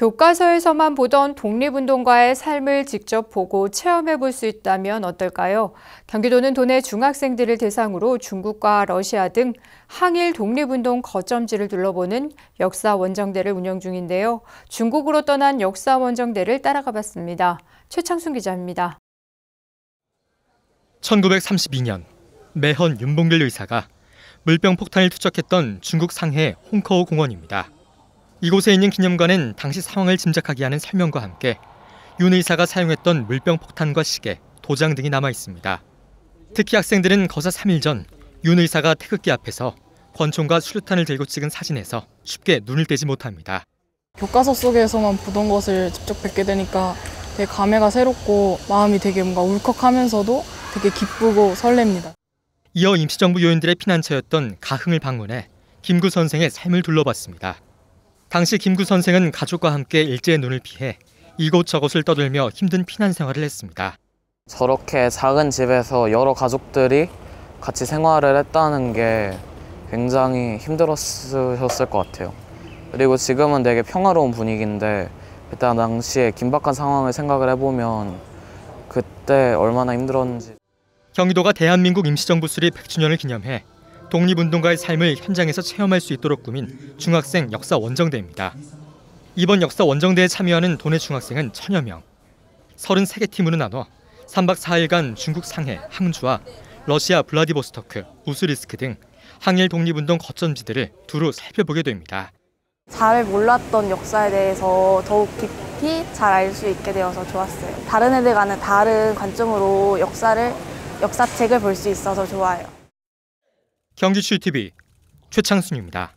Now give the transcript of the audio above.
교과서에서만 보던 독립운동가의 삶을 직접 보고 체험해 볼 수 있다면 어떨까요? 경기도는 도내 중학생들을 대상으로 중국과 러시아 등 항일 독립운동 거점지를 둘러보는 역사 원정대를 운영 중인데요. 중국으로 떠난 역사 원정대를 따라가 봤습니다. 최창순 기자입니다. 1932년 매헌 윤봉길 의사가 물병 폭탄을 투척했던 중국 상해 홍커우 공원입니다. 이곳에 있는 기념관은 당시 상황을 짐작하게 하는 설명과 함께 윤 의사가 사용했던 물병 폭탄과 시계, 도장 등이 남아 있습니다. 특히 학생들은 거사 3일 전 윤 의사가 태극기 앞에서 권총과 수류탄을 들고 찍은 사진에서 쉽게 눈을 떼지 못합니다. 교과서 속에서만 보던 것을 직접 뵙게 되니까 되게 감회가 새롭고 마음이 되게 뭔가 울컥하면서도 되게 기쁘고 설렙니다. 이어 임시정부 요인들의 피난처였던 가흥을 방문해 김구 선생의 삶을 둘러봤습니다. 당시 김구 선생은 가족과 함께 일제의 눈을 피해 이곳저곳을 떠들며 힘든 피난 생활을 했습니다. 저렇게 작은 집에서 여러 가족들이 같이 생활을 했다는 게 굉장히 힘들었으셨을 것 같아요. 그리고 지금은 되게 평화로운 분위기인데 그때 당시에 긴박한 상황을 생각을 해보면 그때 얼마나 힘들었는지. 경기도가 대한민국 임시정부 수립 100주년을 기념해 독립운동가의 삶을 현장에서 체험할 수 있도록 꾸민 중학생 역사 원정대입니다. 이번 역사 원정대에 참여하는 도내 중학생은 천여 명. 33개 팀으로 나눠 3박 4일간 중국 상해, 항주와 러시아 블라디보스토크, 우스리스크 등 항일 독립운동 거점지대를 두루 살펴보게 됩니다. 잘 몰랐던 역사에 대해서 더욱 깊이 잘 알 수 있게 되어서 좋았어요. 다른 애들과는 다른 관점으로 역사를 역사책을 볼 수 있어서 좋아요. 경기추TV 최창순입니다.